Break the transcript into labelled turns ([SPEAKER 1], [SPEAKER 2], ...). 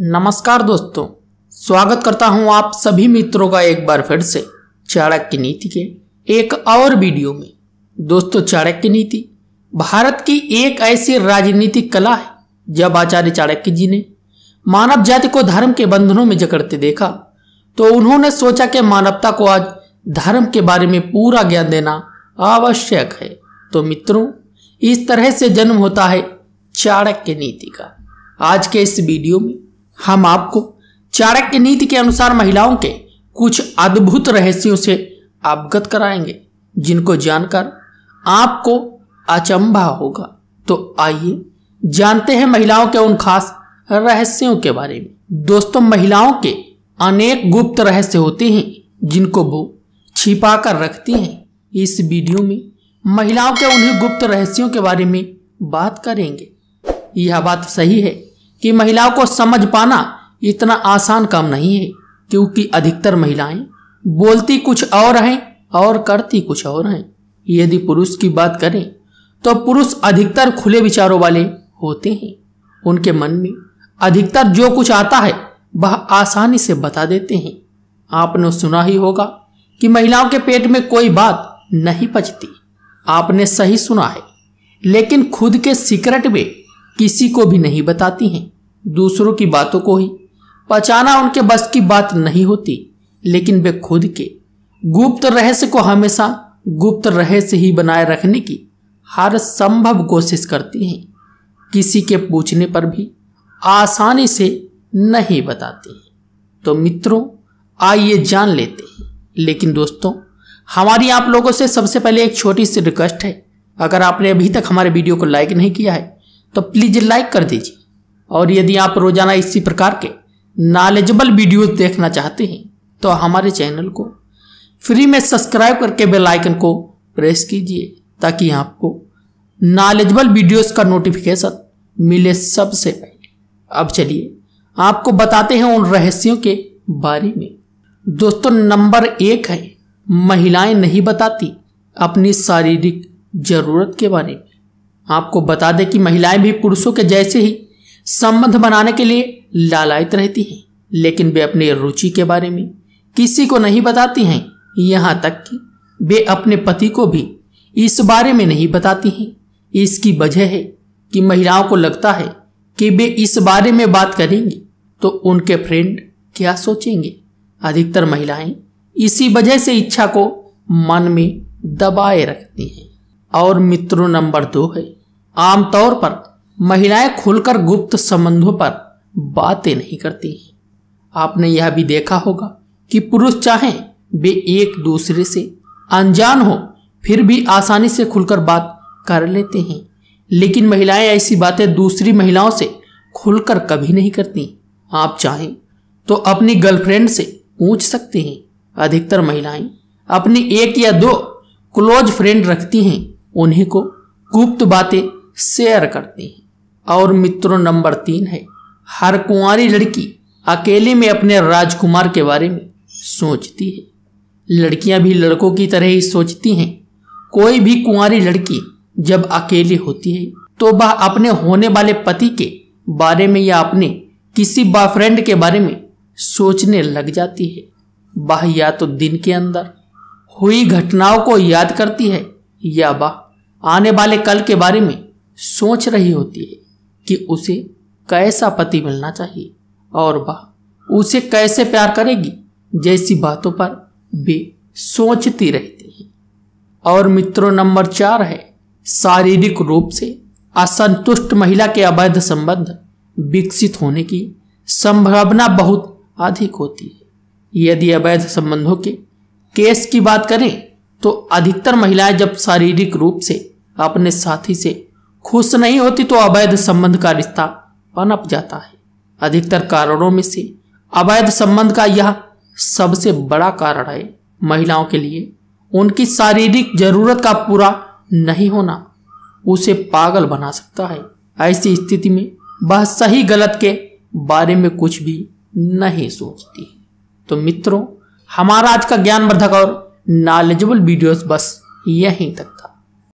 [SPEAKER 1] नमस्कार दोस्तों स्वागत करता हूं आप सभी मित्रों का एक बार फिर से चाणक्य नीति के एक और वीडियो में दोस्तों चाणक्य नीति भारत की एक ऐसी राजनीतिक कला है जब आचार्य चाणक्य जी ने मानव जाति को धर्म के बंधनों में जकड़ते देखा तो उन्होंने सोचा कि मानवता को आज धर्म के बारे में पूरा ज्ञान देना आवश्यक है तो मित्रों इस तरह से जन्म होता है चाणक्य नीति का आज के इस वीडियो में हम आपको चाणक्य नीति के अनुसार महिलाओं के कुछ अद्भुत रहस्यों से अवगत कराएंगे जिनको जानकर आपको अचंभा होगा तो आइए जानते हैं महिलाओं के उन खास रहस्यों के बारे में दोस्तों महिलाओं के अनेक गुप्त रहस्य होते हैं जिनको वो छिपा कर रखती हैं इस वीडियो में महिलाओं के उन्हीं गुप्त रहस्यों के बारे में बात करेंगे यह बात सही है कि महिलाओं को समझ पाना इतना आसान काम नहीं है क्योंकि अधिकतर महिलाएं बोलती कुछ और हैं और करती कुछ और हैं यदि पुरुष की बात करें तो पुरुष अधिकतर खुले विचारों वाले होते हैं उनके मन में अधिकतर जो कुछ आता है वह आसानी से बता देते हैं आपने सुना ही होगा कि महिलाओं के पेट में कोई बात नहीं पचती आपने सही सुना है लेकिन खुद के सीक्रेट में किसी को भी नहीं बताती हैं दूसरों की बातों को ही पचाना उनके बस की बात नहीं होती लेकिन वे खुद के गुप्त रहस्य को हमेशा गुप्त रहस्य ही बनाए रखने की हर संभव कोशिश करती हैं किसी के पूछने पर भी आसानी से नहीं बताती हैं तो मित्रों आइए जान लेते हैं लेकिन दोस्तों हमारी आप लोगों से सबसे पहले एक छोटी सी रिक्वेस्ट है अगर आपने अभी तक हमारे वीडियो को लाइक नहीं किया है तो प्लीज़ लाइक कर दीजिए और यदि आप रोज़ाना इसी प्रकार के नॉलेजेबल वीडियोस देखना चाहते हैं तो हमारे चैनल को फ्री में सब्सक्राइब करके बेल आइकन को प्रेस कीजिए ताकि आपको नॉलेजेबल वीडियोस का नोटिफिकेशन मिले सबसे पहले अब चलिए आपको बताते हैं उन रहस्यों के बारे में दोस्तों नंबर एक है महिलाएं नहीं बताती अपनी शारीरिक जरूरत के बारे में आपको बता दें कि महिलाएं भी पुरुषों के जैसे ही संबंध बनाने के लिए लालायत रहती हैं लेकिन वे अपनी रुचि के बारे में किसी को नहीं बताती हैं यहाँ तक कि वे अपने पति को भी इस बारे में नहीं बताती हैं इसकी वजह है कि महिलाओं को लगता है कि वे इस बारे में बात करेंगी तो उनके फ्रेंड क्या सोचेंगे अधिकतर महिलाएं इसी वजह से इच्छा को मन में दबाए रखती हैं और मित्र नंबर दो है आमतौर पर महिलाएं खुलकर गुप्त संबंधों पर बातें नहीं करती आपने यह भी देखा होगा कि पुरुष चाहे वे एक दूसरे से अनजान हो फिर भी आसानी से खुलकर बात कर लेते हैं लेकिन महिलाएं ऐसी बातें दूसरी महिलाओं से खुलकर कभी नहीं करती आप चाहें तो अपनी गर्लफ्रेंड से पूछ सकते हैं अधिकतर महिलाएं अपनी एक या दो क्लोज फ्रेंड रखती हैं उन्हीं को गुप्त बातें शेयर करती हैं और मित्रों नंबर तीन है हर कुंवारी लड़की अकेले में अपने राजकुमार के बारे में सोचती है लड़कियां भी लड़कों की तरह ही सोचती हैं कोई भी कुंवारी लड़की जब अकेली होती है तो वह अपने होने वाले पति के बारे में या अपने किसी बॉयफ्रेंड के बारे में सोचने लग जाती है वह या तो दिन के अंदर हुई घटनाओं को याद करती है या वह आने वाले कल के बारे में सोच रही होती है कि उसे कैसा पति मिलना चाहिए और वह उसे कैसे प्यार करेगी जैसी बातों पर वे सोचती रहती है और मित्रों नंबर चार है शारीरिक रूप से असंतुष्ट महिला के अवैध संबंध विकसित होने की संभावना बहुत अधिक होती है यदि अवैध संबंधों के केस की बात करें तो अधिकतर महिलाएं जब शारीरिक रूप से अपने साथी से खुश नहीं होती तो अवैध संबंध का रिश्ता पनप जाता है अधिकतर कारणों में से अवैध संबंध का यह सबसे बड़ा कारण है महिलाओं के लिए उनकी शारीरिक जरूरत का पूरा नहीं होना उसे पागल बना सकता है ऐसी स्थिति में वह सही गलत के बारे में कुछ भी नहीं सोचती तो मित्रों हमारा आज का ज्ञानवर्धक और नॉलेजेबल वीडियोस बस यहीं तक